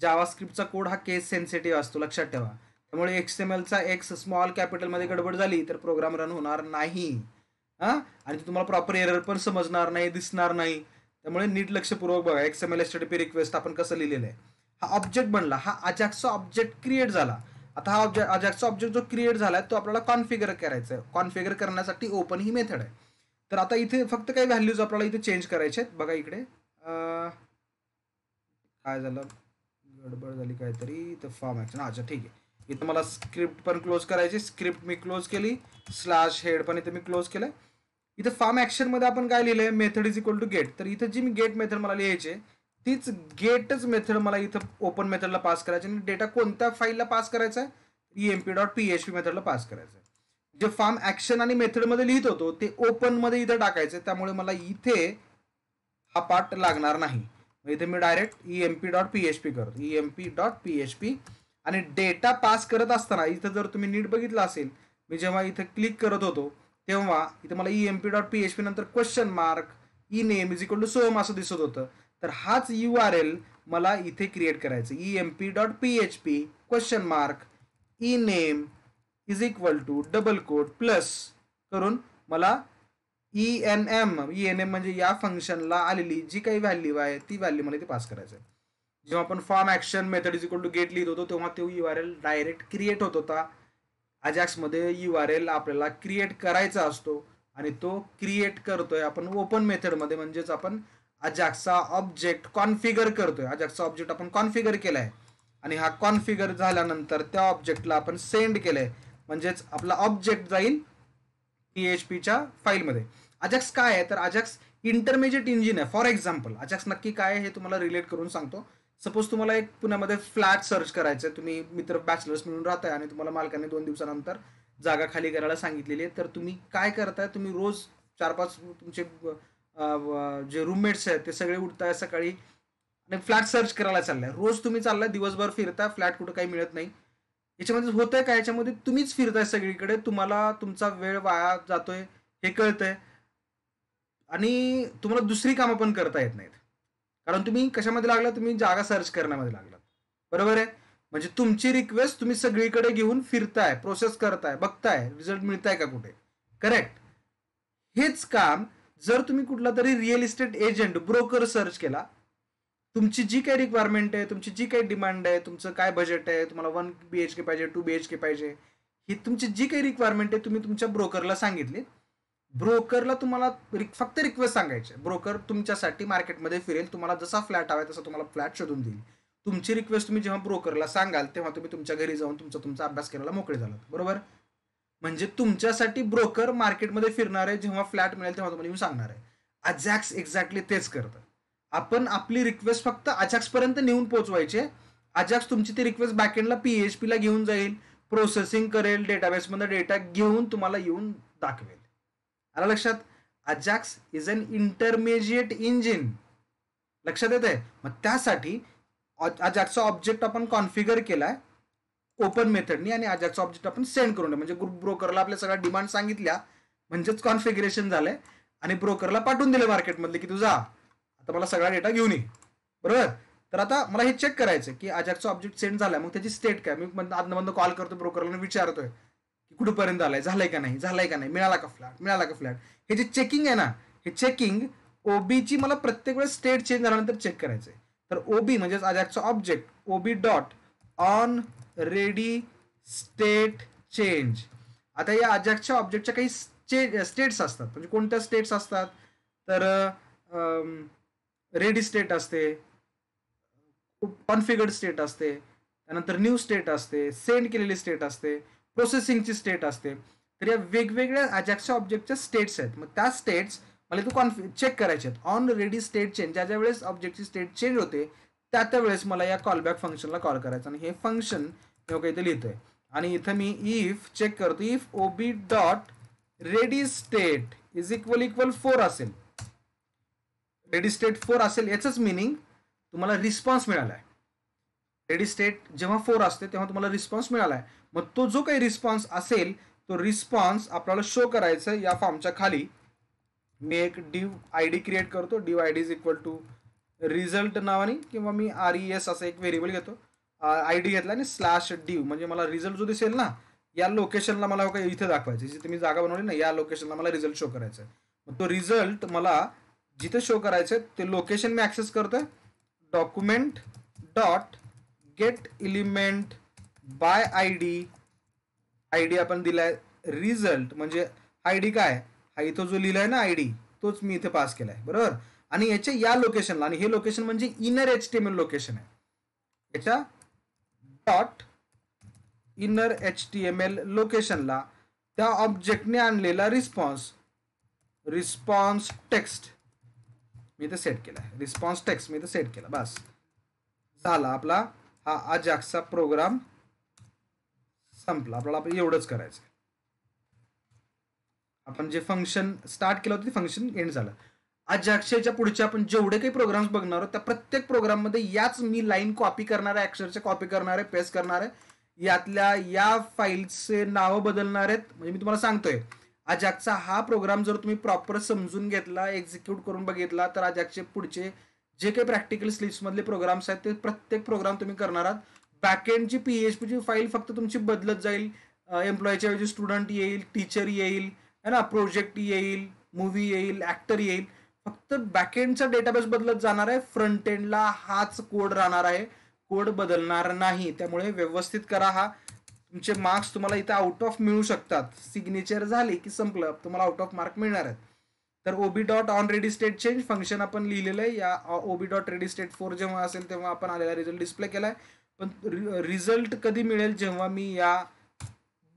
जावास्क्रिप्टचा कोड हा केस सेन्सिटिव्ह असतो लक्षात ठेवा त्यामुळे एक्स एम एलचा एक्स स्मॉल कॅपिटलमध्ये गडबड झाली तर प्रोग्राम रन होणार नाही हां आणि तुम्हाला प्रॉपर एरर पण समजणार नाही दिसणार नाही त्यामुळे नीट लक्षपूर्वक बघा X M L S P request आपण कसं लिहिलेलं आहे हा ऑब्जेक्ट बनला हा अजॅक्सचा ऑब्जेक्ट क्रिएट झाला आता हा ऑब्जेक्ट अजॅक्सचा ऑब्जेक्ट जो क्रिएट झाला आहे तो आपल्याला कॉन्फिगर करायचा आहे कॉन्फिगर करण्यासाठी ओपन ही मेथड आहे तर आता इथे फक्त काही व्हॅल्यूज आपल्याला इथे चेंज करायचे आहेत बघा इकडे काय झालं गडबड झाली काहीतरी तर फॉर्म ना अच्छा ठीक आहे इथं मला स्क्रिप्ट पण क्लोज करायची स्क्रिप्ट मी क्लोज केली स्लॅश हेड पण इथं मी क्लोज केलं इथं फार्म ॲक्शनमध्ये आपण काय लिहिलं आहे method is equal to get तर इथं जी मी गेट मेथड मला लिहायची तीच गेटच मेथड मला इथं ओपन मेथडला पास करायची आणि डेटा कोणत्या फाईलला पास करायचा आहे E M P dot P H P मेथडला पास करायचा आहे जे फॉर्म ऍक्शन आणि मेथडमध्ये लिहित होतो ते ओपनमध्ये इथं टाकायचं त्यामुळे मला इथे हा पार्ट लागणार नाही इथे मी direct E M P dot P H P करतो E M P dot P H P आणि डेटा पास करत असताना इथं जर तुम्ही नीट बघितलं असेल मी जेव्हा इथं क्लिक करत होतो तेव्हा इथं मला E M P dot P H P नंतर question mark E name is equal to some असं दिसत होतं तर हाच यू आर एल मला इथे क्रिएट करायचं E M P dot P H P question mark E name is equal to double quote plus करून मला E N M E N M म्हणजे या फंक्शनला आलेली जी काही व्हॅल्यू आहे ती व्हॅल्यू मला इथे पास करायचं आहे जेव्हा आपण form action method is equal to get लिहित होतो तेव्हा तो U R L direct create होत होता अजॅक्समध्ये यू आर एल आपल्याला क्रिएट करायचा असतो आणि तो क्रिएट करतोय आपण ओपन मेथडमध्ये म्हणजेच आपण अजॅक्सचा ऑब्जेक्ट कॉन्फिगर करतोय अजॅक्सचा ऑब्जेक्ट आपण कॉन्फिगर केला आहे आणि हा कॉन्फिगर झाल्यानंतर त्या ऑब्जेक्टला आपण सेंड केलं आहे म्हणजेच आपला ऑब्जेक्ट जाईल पी एच पीच्या फाईलमध्ये अजॅक्स काय आहे तर अजॅक्स इंटरमिजिएट इंजिन आहे फॉर एक्झाम्पल अजॅक्स नक्की काय आहे हे तुम्हाला रिलेट करून सांगतो सपोज तुम्हाला एक पुण्यामध्ये फ्लॅट सर्च करायचं आहे तुम्ही मित्र बॅचलर्स मिळून राहताय आणि तुम्हाला मालकाने दोन दिवसानंतर जागा खाली करायला सांगितलेली आहे तर तुम्ही काय करताय तुम्ही रोज चार पाच तुमचे जे रूममेट्स आहेत ते सगळे उठताय सकाळी आणि फ्लॅट सर्च करायला चाललाय रोज तुम्ही चाललाय दिवसभर फिरताय फ्लॅट कुठं काही मिळत नाही याच्यामध्ये होतंय का याच्यामध्ये तुम्हीच फिरताय सगळीकडे तुम्हाला तुमचा वेळ वाया जातोय हे कळतंय आणि तुम्हाला दुसरी कामं पण करता येत नाहीत कारण तुम्ही कशामध्ये लागला तुम्ही जागा सर्च करण्यामध्ये लागला बरोबर आहे म्हणजे तुमची रिक्वेस्ट तुम्ही सगळीकडे घेऊन फिरताय प्रोसेस करताय बघताय रिझल्ट मिळताय का कुठे करेक्ट हेच काम जर तुम्ही कुठला तरी real estate agent broker search केला तुमची जी काही रिक्वायरमेंट आहे तुमची जी काही डिमांड आहे तुमचं काय बजेट आहे तुम्हाला वन बी एच के पाहिजे टू बी एच के पाहिजे ही तुमची जी काही रिक्वायरमेंट आहे तुम्ही तुमच्या ब्रोकरला सांगितली ब्रोकरला तुम्हाला फक्त रिक्वेस्ट सांगायचे ब्रोकर तुमच्यासाठी मार्केटमध्ये फिरेल तुम्हाला जसा फ्लॅट हवा तसा तुम्हाला फ्लॅट शोधून देईल तुमची रिक्वेस्ट तुम्ही जेव्हा ब्रोकरला सांगाल तेव्हा तुम्ही तुमच्या घरी जाऊन तुमचा तुमचा अभ्यास करायला मोकळे झालात बरोबर म्हणजे तुमच्यासाठी ब्रोकर मार्केटमध्ये फिरणार आहे जेव्हा फ्लॅट मिळेल तेव्हा तुम्हाला येऊन सांगणार आहे अजॅक्स एक्झॅक्टली तेच करतं आपण आपली रिक्वेस्ट फक्त अजॅक्सपर्यंत नेऊन पोहोचवायचे अजॅक्स तुमची ती रिक्वेस्ट बॅकेंडला पी पीला घेऊन जाईल प्रोसेसिंग करेल डेटाबेसमध्ये डेटा घेऊन तुम्हाला येऊन दाखवेल आला लक्षात Ajax is an intermediate engine लक्षात येत आहे मग त्यासाठी अजॅक्सचा ऑब्जेक्ट आपण कॉन्फिगर केला ओपन मेथडनी आणि अजॅक्सचा ऑब्जेक्ट आपण सेंड करून म्हणजे ग्रुप ब्रोकरला आपल्या सगळ्या डिमांड सांगितल्या म्हणजेच कॉन्फिगरेशन झालंय आणि ब्रोकरला पाठवून दिले मार्केटमधले की तुझा आता मला सगळा डेटा घेऊन ये बरोबर तर आता मला हे चेक करायचं की अजॅक्सचा ऑब्जेक्ट सेंड झालाय मग त्याची स्टेट काय मी आजनंद कॉल करतो ब्रोकरला विचारतोय की कुठंपर्यंत आलाय झालाय का नाही झालाय का नाही मिळाला का फ्लॅट मिळाला का फ्लॅट हे जे चेकिंग आहे ना हे चेकिंग ओबीची मला प्रत्येक वेळेस स्टेट चेंज झाल्यानंतर चेक करायचंय तर ओबी म्हणजे आजॅकचं object ob dot on ready state change आता या आजॅकच्या ऑब्जेक्टच्या काही स्टेट्स असतात म्हणजे कोणत्या स्टेट्स असतात तर रेडी स्टेट असते कॉन्फिगर्ड स्टेट असते त्यानंतर न्यू स्टेट असते सेंड केलेली स्टेट असते प्रोसेसिंगची स्टेट असते तर या वेगवेगळ्या अजॅक्सच्या ऑब्जेक्टच्या स्टेट्स आहेत मग त्या स्टेट्स मला तू कॉन्फ चेक करायचे आहेत ऑन रेडी स्टेट चेंज ज्या ज्या वेळेस ऑब्जेक्टची स्टेट चेंज होते त्या त्यावेळेस मला या कॉलबॅक फंक्शनला कॉल करायचं आणि हे फंक्शन मी काहीतरी इथे लिहितोय आणि इथं मी इफ चेक करतो if O B dot ready state is equal equal four असेल रेडी स्टेट फोर असेल याचंच मिनिंग तुम्हाला रिस्पॉन्स मिळाला आहे रेडी स्टेट जेव्हा फोर असते तेव्हा तुम्हाला रिस्पॉन्स मिळाला आहे मग तो जो काही रिस्पॉन्स असेल तो रिस्पॉन्स आपल्याला शो करायचा या फॉर्मच्या खाली मी एक डीव आय डी क्रिएट करतो div I D is equal to result नावाने किंवा मी आर ई एस असं एक व्हेरिएबल घेतो आय डी घेतला आणि स्लॅश डीव म्हणजे मला रिझल्ट जो दिसेल ना या लोकेशनला मला काही इथे दाखवायचं जिथे मी जागा बनवली ना या लोकेशनला मला रिझल्ट शो करायचा आहे मग तो रिझल्ट मला जिथे शो करायचं आहे ते लोकेशन मी ॲक्सेस करतो आहे document dot get element by I D I D आपण दिलाय रिझल्ट म्हणजे आय डी काय हा इथं जो लिहिलाय ना आय डी तोच मी इथे पास केलाय बरोबर आणि याच्या या लोकेशनला आणि हे लोकेशन म्हणजे inner H T M L location आहे याच्या dot inner H T M L लोकेशनला त्या ऑब्जेक्टने आणलेला रिस्पॉन्स रिस्पॉन्स टेक्स्ट मी इथे सेट केलाय रिस्पॉन्स टेक्स्ट मी इथे सेट केला बस झाला आपला हा अजाक्सचा प्रोग्राम संपलं आपल्याला एवढंच करायचं आपण जे फंक्शन स्टार्ट केलं होतं ते फंक्शन एंड झालं आज पुढचे आपण जेवढे काही प्रोग्राम्स बघणार आहोत त्या प्रत्येक प्रोग्राममध्ये याच मी लाईन कॉपी करणार आहे अक्षरच्या कॉपी करणार आहे पेस्ट करणार आहे यातल्या या फाईलचे नावं बदलणार आहेत म्हणजे मी तुम्हाला सांगतोय अजाकचा हा प्रोग्राम जर तुम्ही प्रॉपर समजून घेतला एक्झिक्यूट करून बघितला तर अजाकचे पुढचे जे काही प्रॅक्टिकल स्लिप्समधले प्रोग्राम्स आहेत ते प्रत्येक प्रोग्राम तुम्ही करणार आहात बॅकेंडची पी एच पीची फाईल फक्त तुमची बदलत जाईल एम्प्लॉयच्या ऐवजी स्टुडंट येईल टीचर येईल है ना प्रोजेक्ट येईल मूवी येईल ऍक्टर येईल फक्त बॅकएंडचा डेटाबेस बदलत जाणार आहे फ्रंट एंडला हाच कोड राहणार आहे कोड बदलणार नाही त्यामुळे व्यवस्थित करा हा तुमचे मार्क्स तुम्हाला इथे आउट ऑफ मिळू शकतात सिग्नेचर झाले की संपलं तुम्हाला आउट ऑफ मार्क मिळणार आहेत तर ob dot on ready state change function आपण लिहिलेलं आहे या ob dot ready state four जेव्हा असेल तेव्हा आपण आलेला रिझल्ट डिस्प्ले केला आहे पण रिझल्ट कधी मिळेल जेव्हा मी या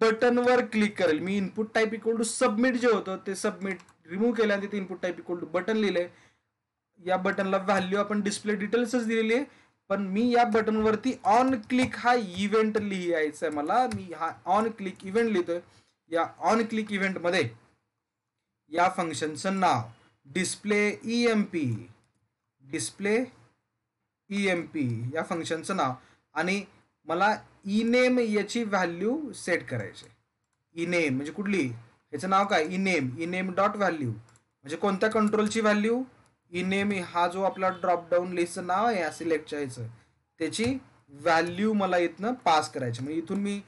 बटनवर क्लिक करेल मी input type equal to submit जे होतं ते सबमिट रिमूव्ह केल्याने तिथे input type equal to button लिहिलंय या बटनला व्हॅल्यू आपण डिस्प्ले डिटेल्सच दिलेली आहे पण मी या बटनवरती ऑन क्लिक हा इव्हेंट लिहायचा आहे मला मी हा ऑन क्लिक इव्हेंट लिहितोय या ऑन क्लिक इव्हेंटमध्ये या फंक्शनचं नाव display E M P display E M P या फंक्शनचं नाव आणि मला ई नेम याची व्हॅल्यू सेट करायची नेम म्हणजे कुठली याचं नाव काय ई नेम डॉट व्हॅल्यू म्हणजे कोणत्या कंट्रोलची व्हॅल्यू नेम हा जो आपला ड्रॉपडाऊन लिस्टचं नाव आहे या सिलेक्टच्या ह्याचं त्याची व्हॅल्यू मला इथनं पास करायची म्हणजे इथून मी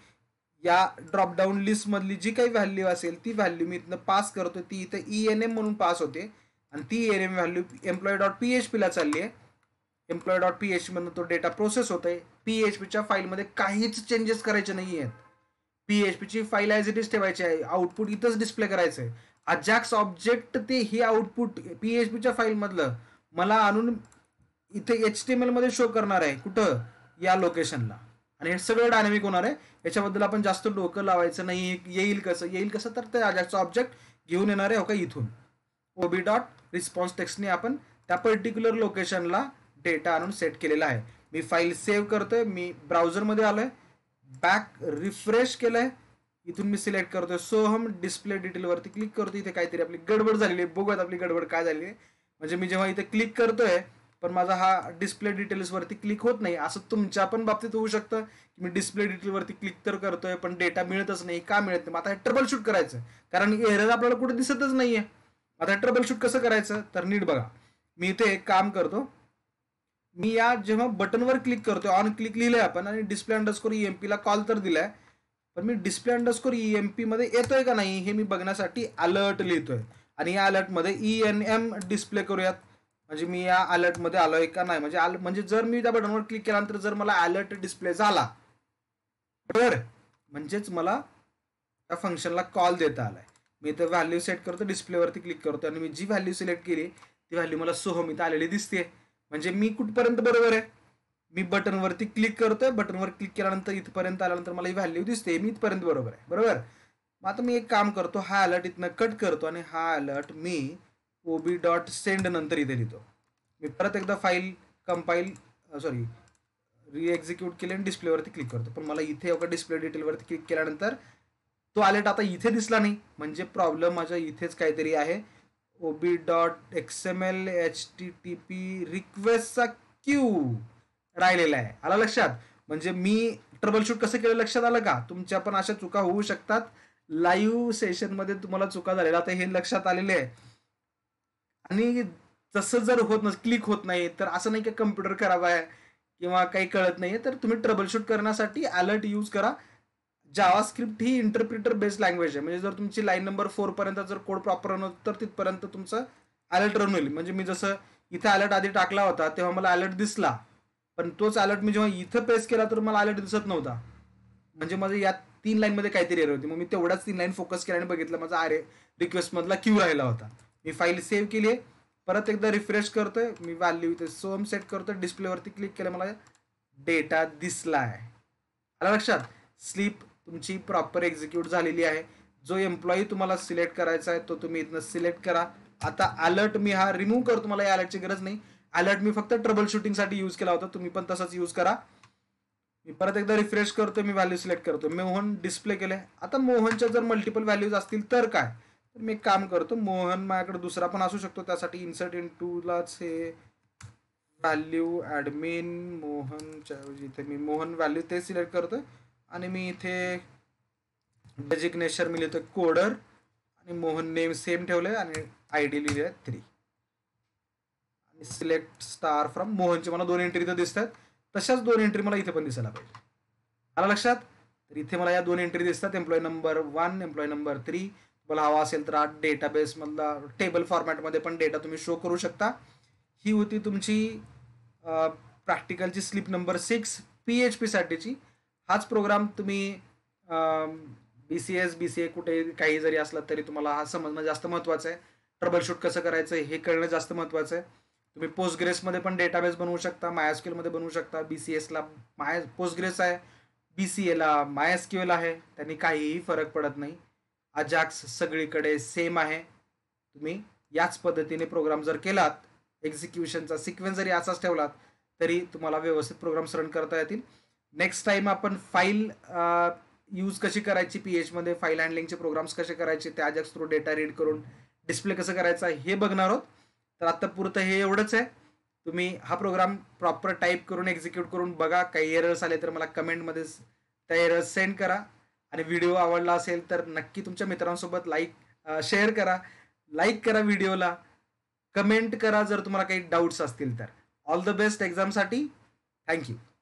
या ड्रॉपडाऊन लिस्टमधली जी काही व्हॅल्यू असेल ती व्हॅल्यू मी इथनं पास करतो ती इथं ई एन एम म्हणून पास होते आणि ती N M value employee dot P H पीला चालली आहे एम्प्लॉय डॉट पी एच मधनं तो डेटा प्रोसेस होतोय पी एच पीच्या फाईलमध्ये काहीच चेंजेस करायचे नाही आहेत पी एच पीची फाईल ॲज इट इज ठेवायची आहे आउटपुट इथंच डिस्प्ले करायचं आहे अजॅक्स ऑब्जेक्ट ते हे आउटपुट पी एच पीच्या फाईलमधलं मला आणून इथे एच टी एम एलमध्ये शो करणार आहे कुठं या लोकेशनला आणि हे सगळं डायनॅमिक होणार आहे याच्याबद्दल आपण जास्त डोकं लावायचं नाही येईल कसं येईल कसं तर ते अजॅक्सचं ऑब्जेक्ट घेऊन येणार आहे हो का इथून ओबी डॉट रिस्पॉन्स टेक्स्टने आपण त्या पर्टिक्युलर लोकेशनला डेटा आणून सेट केलेला आहे मी फाईल सेव्ह करतोय मी ब्राउझरमध्ये आलोय बॅक रिफ्रेश केलंय इथून मी सिलेक्ट करतोय सोहम डिस्प्ले डिटेलवरती क्लिक करतो इथे काहीतरी आपली गडबड झालेली आहे बघूयात आपली गडबड काय झाली आहे म्हणजे मी जेव्हा इथे क्लिक करतोय पण माझा हा डिस्प्ले डिटेल्सवरती क्लिक होत नाही असं तुमच्या पण बाबतीत होऊ शकतं की मी डिस्प्ले डिटेलवरती क्लिक तर करतोय पण डेटा मिळतच नाही का मिळत नाही आता हे ट्रबल शूट करायचं कारण एरर आपल्याला कुठे दिसतच नाही आहे आता ट्रबल शूट कसं करायचं तर नीट बघा मी इथे एक काम करतो मी या जेव्हा बटनवर क्लिक करतोय ऑन क्लिक लिहिलंय आपण आणि डिस्प्ले अंडरस्कोर ई एम पीला कॉल तर दिलाय पण मी डिस्प्ले अंडरस्कोर ई एम मध्ये येतोय का नाही हे मी बघण्यासाठी अलर्ट लिहितोय आणि या अलर्टमध्ये ई एन एम डिस्प्ले करूयात म्हणजे मी या अलर्टमध्ये आलो आहे का नाही म्हणजे म्हणजे जर मी त्या बटनवर क्लिक केल्यानंतर जर मला अलर्ट डिस्प्ले झाला तर म्हणजेच मला त्या फंक्शनला कॉल देता आलाय मी इथं व्हॅल्यू सेट करतो डिस्प्लेवरती क्लिक करतो आणि मी जी व्हॅल्यू सिलेक्ट केली ती व्हॅल्यू मला सोहमित आलेली दिसते म्हणजे मी कुठपर्यंत बरोबर आहे मी बटनवरती क्लिक करतोय बटनवर क्लिक केल्यानंतर इथपर्यंत आल्यानंतर मला ही व्हॅल्यू दिसते मी इथपर्यंत बरोबर आहे बरोबर मग आता मी एक काम करतो हा अलर्ट इथनं कट करतो आणि हा अलर्ट मी ओ डॉट सेंड नंतर इथे देतो मी परत एकदा फाईल कंपाईल सॉरी रिएक्झिक्यूट केले आणि डिस्प्लेवरती क्लिक करतो पण मला इथे एवढं डिस्प्ले डिटेलवरती क्लिक केल्यानंतर तो अलर्ट आता इथे दिसला नाही म्हणजे प्रॉब्लेम माझ्या इथेच काहीतरी आहे ob dot X M L H T T P रिक्वेस्टचा क्यू राहिलेला आहे आला लक्षात म्हणजे मी ट्रबल शूट कसं केलं लक्षात आलं का तुमच्या पण अशा चुका होऊ शकतात लाईव्ह सेशनमध्ये तुम्हाला चुका झालेला आता हे लक्षात आलेले आहे आणि जसं जर होत नस क्लिक होत नाही तर असं नाही की कम्प्युटर खराब आहे किंवा काही कळत नाही तर तुम्ही ट्रबल शूट करण्यासाठी अलर्ट यूज करा जावास्क्रिप्ट ही इंटरप्रिटर बेस्ड लँग्वेज आहे म्हणजे जर तुमची लाईन नंबर फोर पर्यंत जर कोड प्रॉपर रन होत तर तिथपर्यंत तुमचं अलर्ट रन होईल म्हणजे मी जसं इथे अलर्ट आधी टाकला होता तेव्हा मला अलर्ट दिसला पण तोच अलर्ट मी जेव्हा इथं पेस केला तर मला अलर्ट दिसत नव्हता म्हणजे माझं या तीन लाईनमध्ये काहीतरी एरर होती मग मी तेवढाच तीन लाईन फोकस केला आणि बघितलं माझा आरे रिक्वेस्टमधला क्यू राहिला होता मी फाईल सेव्ह केली आहे परत एकदा रिफ्रेश करतोय मी व्हॅल्यू इथे सोम सेट करतोय डिस्प्लेवरती क्लिक केलं मला डेटा दिसला आहे आला लक्षात स्लीप तुमची प्रॉपर एक्झिक्यूट झालेली आहे जो एम्प्लॉई तुम्हाला सिलेक्ट करायचा आहे तो तुम्ही इथनं सिलेक्ट करा आता अलर्ट मी हा रिमूव्ह करतो तुम्हाला या अलर्टची गरज नाही अलर्ट मी फक्त ट्रबल शूटिंगसाठी यूज केला होता तुम्ही पण तसाच यूज करा मी परत एकदा रिफ्रेश करतो मी व्हॅल्यू सिलेक्ट करतो मोहन डिस्प्ले केले आता मोहनच्या जर मल्टिपल व्हॅल्यूज असतील तर काय तर मी एक काम करतो मोहन माझ्याकडे दुसरा पण असू शकतो त्यासाठी इन्सर्ट इन टूलाच हे व्हॅल्यू ॲडमिन मोहनच्या इथे मी मोहन व्हॅल्यू ते सिलेक्ट करतो आणि मी इथे डेजिग्नेशन मी लिहितो कोडर आणि मोहन नेम सेम ठेवलं आहे आणि आय डी लिहिले आहे थ्री आणि सिलेक्ट स्टार फ्रॉम मोहनचे मला दोन एंट्री इथं दिसतात तशाच दोन एंट्री मला इथे पण दिसायला पाहिजे आला लक्षात तर इथे मला या दोन एंट्री दिसतात employee number one employee number three तुम्हाला हवा असेल तर हा डेटाबेसमधला टेबल फॉर्मॅटमध्ये पण डेटा तुम्ही शो करू शकता ही होती तुमची प्रॅक्टिकलची slip number six P H पीसाठीची हाच प्रोग्राम तुम्ही B C S B C A कुठे काही जरी असलात तरी तुम्हाला हा समजणं जास्त महत्त्वाचं आहे ट्रबल शूट कसं करायचं हे कळणं जास्त महत्त्वाचं आहे तुम्ही पोस्ट ग्रेसमध्ये पण डेटाबेस बनवू शकता मायास्क्युलमध्ये बनवू शकता बी सी एसला माय पोस्ट ग्रेस आहे बी सी एला मायास्क्यूएल आहे त्यांनी काहीही फरक पडत नाही अजाक्स सगळीकडे सेम आहे तुम्ही याच पद्धतीने प्रोग्राम जर केलात एक्झिक्युशनचा सिक्वेन्स जरी असाच ठेवलात तरी तुम्हाला व्यवस्थित प्रोग्राम्स रन करता येतील नेक्स्ट टाइम आपण फाईल यूज uh, कशी करायची पी एचमध्ये फाईल हँडलिंगचे प्रोग्राम्स कसे करायचे त्या जॅक्स थ्रू डेटा रीड करून डिस्प्ले कसं करायचा हे बघणार आहोत तर आत्ता पुरतं हे एवढंच आहे तुम्ही हा प्रोग्राम प्रॉपर टाईप करून एक्झिक्यूट करून बघा काही एरर्स आले तर मला कमेंटमध्ये त्या एरर्स सेंड करा आणि व्हिडिओ आवडला असेल तर नक्की तुमच्या मित्रांसोबत लाईक शेअर uh, करा लाईक करा व्हिडिओला कमेंट करा जर तुम्हाला काही डाऊट्स असतील तर ऑल द बेस्ट एक्झामसाठी थँक्यू